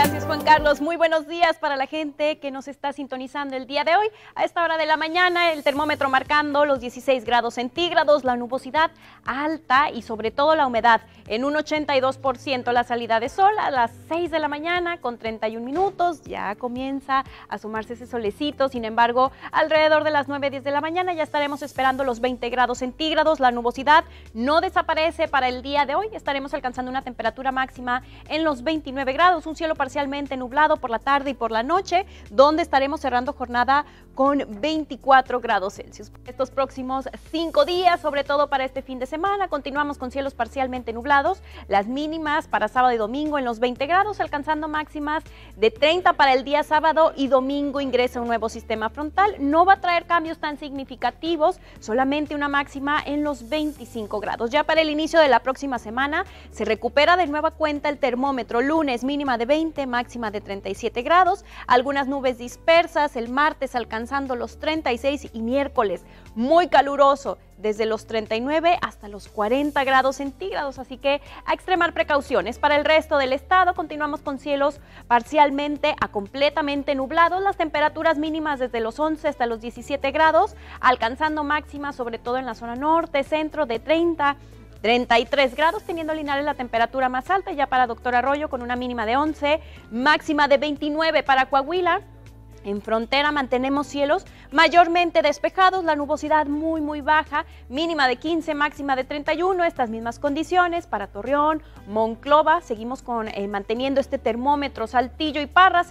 Gracias. Juan Carlos. Muy buenos días para la gente que nos está sintonizando el día de hoy. A esta hora de la mañana, el termómetro marcando los 16 grados centígrados, la nubosidad alta y sobre todo la humedad en un 82%. La salida de sol a las 6 de la mañana con 31 minutos. Ya comienza a sumarse ese solecito. Sin embargo, alrededor de las 9, 10 de la mañana ya estaremos esperando los 20 grados centígrados. La nubosidad no desaparece para el día de hoy. Estaremos alcanzando una temperatura máxima en los 29 grados. Un cielo parcialmente nublado por la tarde y por la noche, donde estaremos cerrando jornada con 24 grados Celsius. Estos próximos cinco días, sobre todo para este fin de semana, continuamos con cielos parcialmente nublados, las mínimas para sábado y domingo en los 20 grados, alcanzando máximas de 30 para el día sábado y domingo ingresa un nuevo sistema frontal. No va a traer cambios tan significativos, solamente una máxima en los 25 grados. Ya para el inicio de la próxima semana se recupera de nueva cuenta el termómetro, lunes mínima de 20, máxima máxima de 37 grados, algunas nubes dispersas, el martes alcanzando los 36 y miércoles muy caluroso, desde los 39 hasta los 40 grados centígrados, así que a extremar precauciones. Para el resto del estado continuamos con cielos parcialmente a completamente nublados, las temperaturas mínimas desde los 11 hasta los 17 grados, alcanzando máximas sobre todo en la zona norte, centro de 30 33 grados, teniendo Linares la temperatura más alta, ya para Doctor Arroyo con una mínima de 11, máxima de 29 para Coahuila. En frontera mantenemos cielos mayormente despejados, la nubosidad muy muy baja, mínima de 15, máxima de 31, estas mismas condiciones para Torreón, Monclova, seguimos con, eh, manteniendo este termómetro, Saltillo y Parras,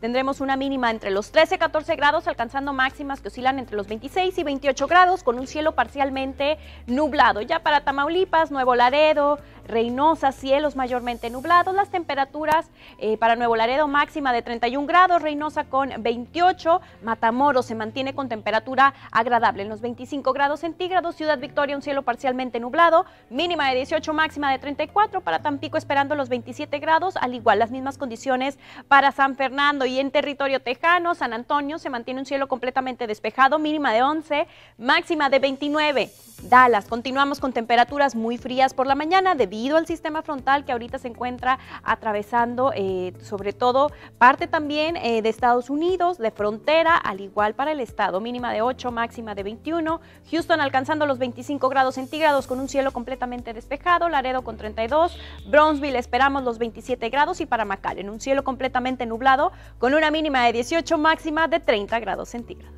tendremos una mínima entre los 13 y 14 grados, alcanzando máximas que oscilan entre los 26 y 28 grados, con un cielo parcialmente nublado. Ya para Tamaulipas, Nuevo Laredo, Reynosa, cielos mayormente nublados, las temperaturas eh, para Nuevo Laredo máxima de 31 grados, Reynosa con 20 28, Matamoros se mantiene con temperatura agradable en los 25 grados centígrados, Ciudad Victoria un cielo parcialmente nublado, mínima de 18, máxima de 34, para Tampico esperando los 27 grados, al igual las mismas condiciones para San Fernando y en territorio tejano, San Antonio se mantiene un cielo completamente despejado, mínima de 11, máxima de 29. Dallas, continuamos con temperaturas muy frías por la mañana debido al sistema frontal que ahorita se encuentra atravesando eh, sobre todo parte también eh, de Estados Unidos de frontera, al igual para el estado, mínima de 8, máxima de 21. Houston alcanzando los 25 grados centígrados con un cielo completamente despejado, Laredo con 32, Brownsville esperamos los 27 grados y para en un cielo completamente nublado con una mínima de 18, máxima de 30 grados centígrados.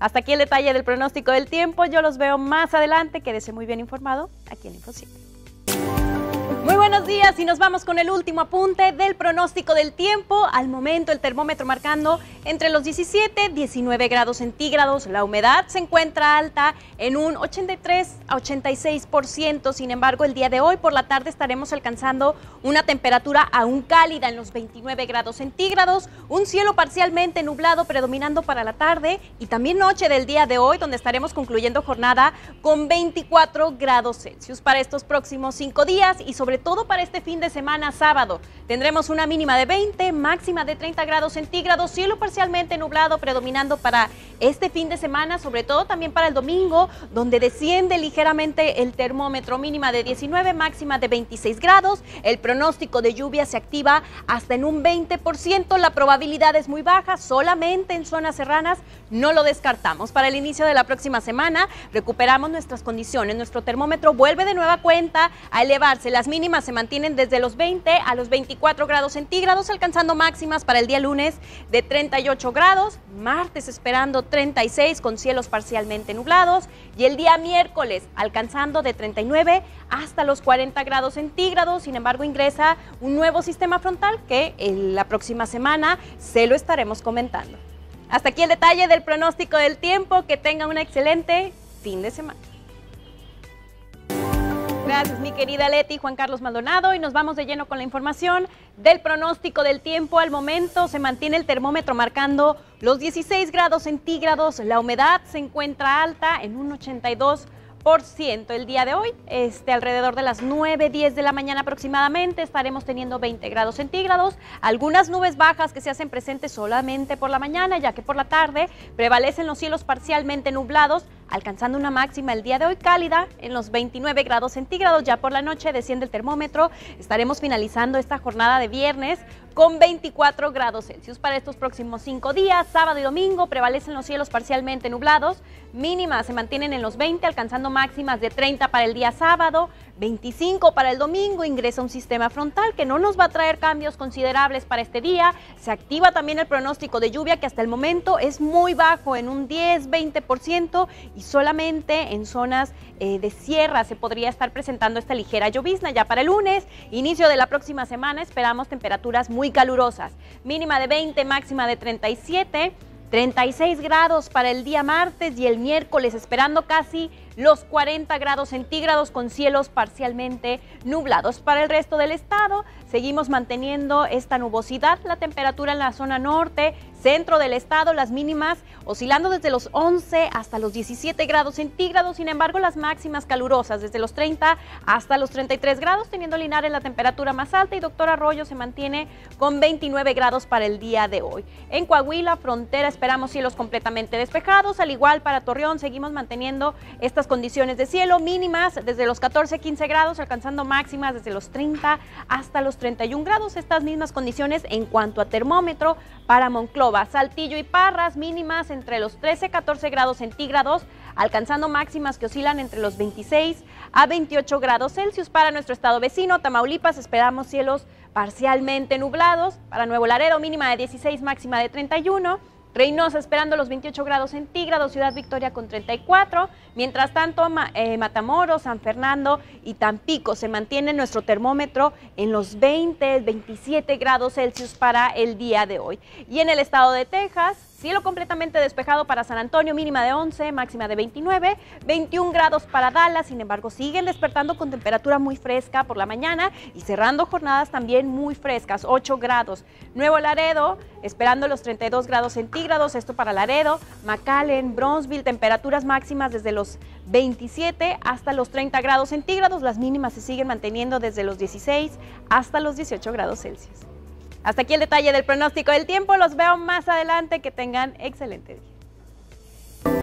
Hasta aquí el detalle del pronóstico del tiempo. Yo los veo más adelante. Quédese muy bien informado aquí en 7 buenos días y nos vamos con el último apunte del pronóstico del tiempo. Al momento el termómetro marcando entre los 17 y 19 grados centígrados. La humedad se encuentra alta en un 83 a 86%. Sin embargo, el día de hoy por la tarde estaremos alcanzando una temperatura aún cálida en los 29 grados centígrados. Un cielo parcialmente nublado predominando para la tarde y también noche del día de hoy donde estaremos concluyendo jornada con 24 grados Celsius para estos próximos cinco días y sobre todo para este fin de semana sábado. Tendremos una mínima de 20, máxima de 30 grados centígrados, cielo parcialmente nublado predominando para este fin de semana, sobre todo también para el domingo, donde desciende ligeramente el termómetro mínima de 19, máxima de 26 grados. El pronóstico de lluvia se activa hasta en un 20%, la probabilidad es muy baja, solamente en zonas serranas no lo descartamos. Para el inicio de la próxima semana recuperamos nuestras condiciones, nuestro termómetro vuelve de nueva cuenta a elevarse las mínimas semanas mantienen desde los 20 a los 24 grados centígrados, alcanzando máximas para el día lunes de 38 grados, martes esperando 36 con cielos parcialmente nublados y el día miércoles alcanzando de 39 hasta los 40 grados centígrados. Sin embargo, ingresa un nuevo sistema frontal que en la próxima semana se lo estaremos comentando. Hasta aquí el detalle del pronóstico del tiempo. Que tenga un excelente fin de semana. Gracias, mi querida Leti, Juan Carlos Maldonado. Y nos vamos de lleno con la información del pronóstico del tiempo. Al momento se mantiene el termómetro marcando los 16 grados centígrados. La humedad se encuentra alta en un 82 el día de hoy, este, alrededor de las 9, 10 de la mañana aproximadamente, estaremos teniendo 20 grados centígrados, algunas nubes bajas que se hacen presentes solamente por la mañana, ya que por la tarde prevalecen los cielos parcialmente nublados, alcanzando una máxima el día de hoy cálida en los 29 grados centígrados. Ya por la noche desciende el termómetro. Estaremos finalizando esta jornada de viernes con 24 grados Celsius. Para estos próximos cinco días, sábado y domingo, prevalecen los cielos parcialmente nublados, mínimas se mantienen en los 20, alcanzando máximas de 30 para el día sábado, 25 para el domingo, ingresa un sistema frontal que no nos va a traer cambios considerables para este día, se activa también el pronóstico de lluvia que hasta el momento es muy bajo, en un 10-20% y solamente en zonas eh, de sierra se podría estar presentando esta ligera llovizna. Ya para el lunes, inicio de la próxima semana, esperamos temperaturas muy calurosas. Mínima de 20, máxima de 37, 36 grados para el día martes y el miércoles, esperando casi los 40 grados centígrados con cielos parcialmente nublados. Para el resto del estado, seguimos manteniendo esta nubosidad. La temperatura en la zona norte, centro del estado, las mínimas oscilando desde los 11 hasta los 17 grados centígrados. Sin embargo, las máximas calurosas desde los 30 hasta los 33 grados, teniendo Linares la temperatura más alta y Doctor Arroyo se mantiene con 29 grados para el día de hoy. En Coahuila, frontera, esperamos cielos completamente despejados. Al igual para Torreón, seguimos manteniendo estas condiciones de cielo mínimas desde los 14 15 grados, alcanzando máximas desde los 30 hasta los 31 grados. Estas mismas condiciones en cuanto a termómetro para Monclova, Saltillo y Parras mínimas entre los 13 14 grados centígrados, alcanzando máximas que oscilan entre los 26 a 28 grados Celsius para nuestro estado vecino, Tamaulipas. Esperamos cielos parcialmente nublados. Para Nuevo Laredo mínima de 16, máxima de 31. Reynosa esperando los 28 grados centígrados, Ciudad Victoria con 34. Mientras tanto, eh, Matamoros, San Fernando y Tampico se mantiene nuestro termómetro en los 20, 27 grados Celsius para el día de hoy. Y en el estado de Texas, Cielo completamente despejado para San Antonio, mínima de 11, máxima de 29, 21 grados para Dallas, sin embargo siguen despertando con temperatura muy fresca por la mañana y cerrando jornadas también muy frescas, 8 grados. Nuevo Laredo, esperando los 32 grados centígrados, esto para Laredo, McAllen, Bronzeville, temperaturas máximas desde los 27 hasta los 30 grados centígrados, las mínimas se siguen manteniendo desde los 16 hasta los 18 grados Celsius. Hasta aquí el detalle del pronóstico del tiempo. Los veo más adelante. Que tengan excelente día.